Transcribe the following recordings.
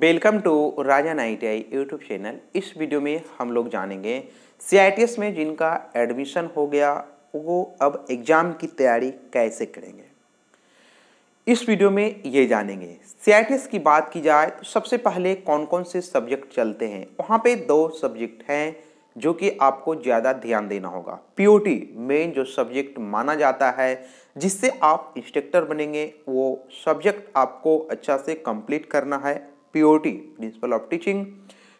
welcome to T I YouTube channel इस video में हम लोग जानेंगे सी में जिनका एडमिशन हो गया वो अब एग्ज़ाम की तैयारी कैसे करेंगे इस वीडियो में ये जानेंगे सी की बात की जाए तो सबसे पहले कौन कौन से सब्जेक्ट चलते हैं वहाँ पे दो सब्जेक्ट हैं जो कि आपको ज़्यादा ध्यान देना होगा टी मेन जो सब्जेक्ट माना जाता है जिससे आप इंस्ट्रक्टर बनेंगे वो सब्जेक्ट आपको अच्छा से कंप्लीट करना है POT principle of teaching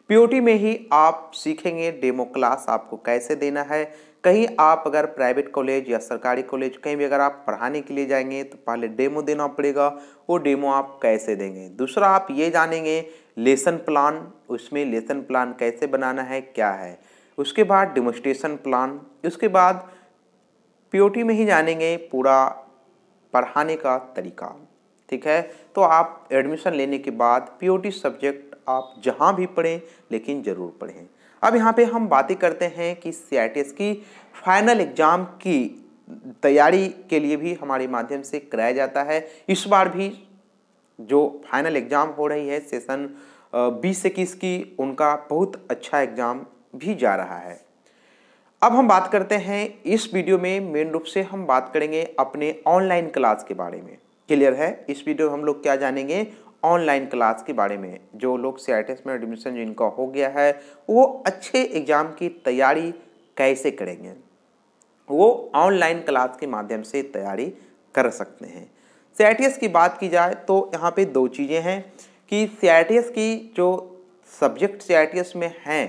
POT में ही आप सीखेंगे डेमो क्लास आपको कैसे देना है कहीं आप अगर प्राइवेट कॉलेज या सरकारी कॉलेज कहीं भी अगर आप पढ़ाने के लिए जाएंगे तो पहले डेमो देना पड़ेगा वो डेमो आप कैसे देंगे दूसरा आप ये जानेंगे लेसन प्लान उसमें लेसन प्लान कैसे बनाना है क्या है उसके बाद डेमोस्ट्रेशन प्लान उसके बाद पीओटी में ही जानेंगे पूरा पढ़ाने का तरीका ठीक है तो आप एडमिशन लेने के बाद पीओटी सब्जेक्ट आप जहाँ भी पढ़ें लेकिन ज़रूर पढ़ें अब यहाँ पे हम बातें करते हैं कि सी की फाइनल एग्ज़ाम की तैयारी के लिए भी हमारे माध्यम से कराया जाता है इस बार भी जो फाइनल एग्ज़ाम हो रही है सेशन बीस इक्कीस की उनका बहुत अच्छा एग्ज़ाम भी जा रहा है अब हम बात करते हैं इस वीडियो में मेन रूप से हम बात करेंगे अपने ऑनलाइन क्लास के बारे में क्लियर है इस वीडियो में हम लोग क्या जानेंगे ऑनलाइन क्लास के बारे में जो लोग सी में एडमिशन जिनका हो गया है वो अच्छे एग्ज़ाम की तैयारी कैसे करेंगे वो ऑनलाइन क्लास के माध्यम से तैयारी कर सकते हैं सी की बात की जाए तो यहाँ पे दो चीज़ें हैं कि सी की जो सब्जेक्ट सी में हैं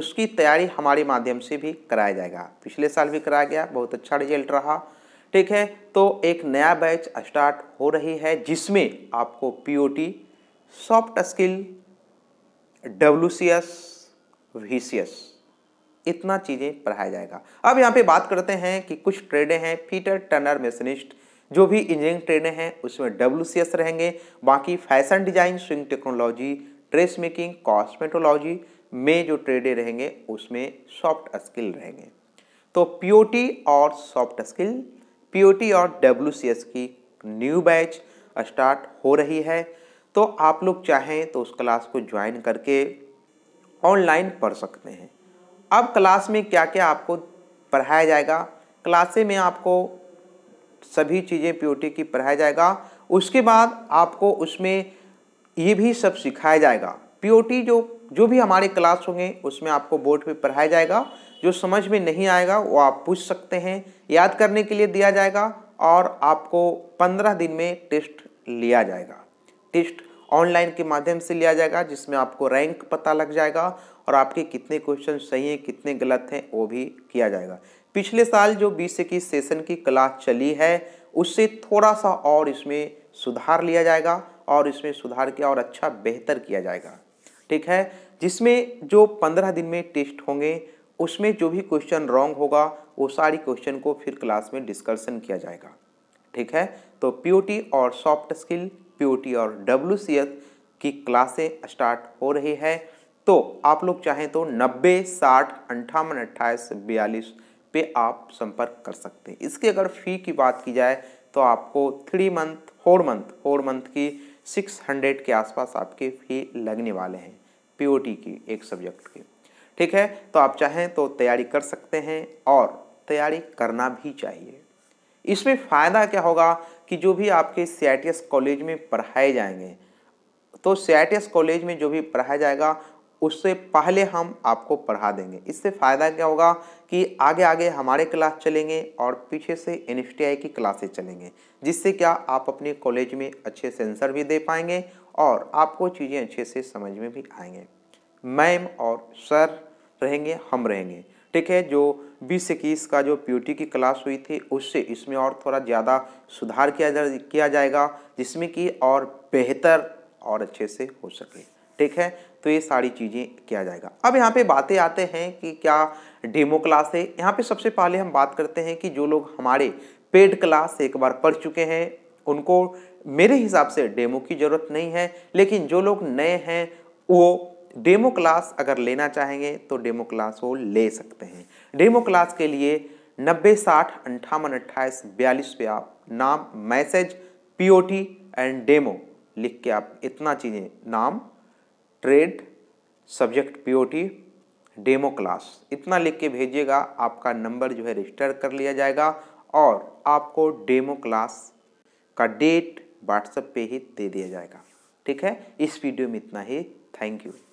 उसकी तैयारी हमारे माध्यम से भी कराया जाएगा पिछले साल भी कराया गया बहुत अच्छा रिजल्ट रहा ठीक है तो एक नया बैच स्टार्ट हो रही है जिसमें आपको POT soft skill W C S V C S इतना चीज़ें पढ़ाया जाएगा अब यहाँ पे बात करते हैं कि कुछ ट्रेडें हैं फीटर टर्नर मेसनिस्ट जो भी इंजीनियरिंग ट्रेडें हैं उसमें डब्ल्यू सी एस रहेंगे बाकी fashion design sewing technology dress making cosmetology में जो ट्रेडें रहेंगे उसमें सॉफ्ट स्किल रहेंगे तो पीओटी और सॉफ्ट स्किल पी और डब्ल्यू की न्यू बैच स्टार्ट हो रही है तो आप लोग चाहें तो उस क्लास को ज्वाइन करके ऑनलाइन पढ़ सकते हैं अब क्लास में क्या क्या आपको पढ़ाया जाएगा क्लासे में आपको सभी चीज़ें पी की पढ़ाया जाएगा उसके बाद आपको उसमें ये भी सब सिखाया जाएगा पी जो जो भी हमारे क्लास होंगे उसमें आपको बोर्ड पे पढ़ाया जाएगा जो समझ में नहीं आएगा वो आप पूछ सकते हैं याद करने के लिए दिया जाएगा और आपको पंद्रह दिन में टेस्ट लिया जाएगा टेस्ट ऑनलाइन के माध्यम से लिया जाएगा जिसमें आपको रैंक पता लग जाएगा और आपके कितने क्वेश्चन सही हैं कितने गलत हैं वो भी किया जाएगा पिछले साल जो बीस इक्कीस सेशन की क्लास चली है उससे थोड़ा सा और इसमें सुधार लिया जाएगा और इसमें सुधार किया और अच्छा बेहतर किया जाएगा ठीक है जिसमें जो पंद्रह दिन में टेस्ट होंगे उसमें जो भी क्वेश्चन रॉन्ग होगा वो सारी क्वेश्चन को फिर क्लास में डिस्कशन किया जाएगा ठीक है तो पी और सॉफ्ट स्किल पी और डब्ल्यू की क्लासें स्टार्ट हो रही है तो आप लोग चाहें तो नब्बे साठ अंठावन अट्ठाईस बयालीस पे आप संपर्क कर सकते हैं इसकी अगर फ़ी की बात की जाए तो आपको three month four month four month की 600 के आसपास आपके फी लगने वाले हैं पीओटी की एक सब्जेक्ट की ठीक है तो आप चाहें तो तैयारी कर सकते हैं और तैयारी करना भी चाहिए इसमें फ़ायदा क्या होगा कि जो भी आपके सी कॉलेज में पढ़ाए जाएंगे तो सी कॉलेज में जो भी पढ़ाया जाएगा उससे पहले हम आपको पढ़ा देंगे इससे फ़ायदा क्या होगा कि आगे आगे हमारे क्लास चलेंगे और पीछे से एन की क्लासेस चलेंगे जिससे क्या आप अपने कॉलेज में अच्छे सेंसर भी दे पाएंगे और आपको चीज़ें अच्छे से समझ में भी आएंगे मैम और सर रहेंगे हम रहेंगे ठीक है जो बीस इक्कीस का जो प्यूटी की क्लास हुई थी उससे इसमें और थोड़ा ज़्यादा सुधार किया जा किया जाएगा जिसमें कि और बेहतर और अच्छे से हो सके ठीक है तो ये सारी चीज़ें किया जाएगा अब यहाँ पे बातें आते हैं कि क्या डेमो क्लास है यहाँ पे सबसे पहले हम बात करते हैं कि जो लोग हमारे पेड क्लास एक बार पढ़ चुके हैं उनको मेरे हिसाब से डेमो की ज़रूरत नहीं है लेकिन जो लोग नए हैं वो डेमो क्लास अगर लेना चाहेंगे तो डेमो क्लास वो ले सकते हैं डेमो क्लास के लिए नब्बे साठ अंठावन अट्ठाईस बयालीस पे आप नाम मैसेज पीओटी एंड डेमो लिख के आप इतना चीज़ें नाम trade subject POT demo class इतना लिख के भेजिएगा आपका नंबर जो है रजिस्टर कर लिया जाएगा और आपको डेमो क्लास का डेट व्हाट्सएप पे ही दे दिया जाएगा ठीक है इस वीडियो में इतना ही थैंक यू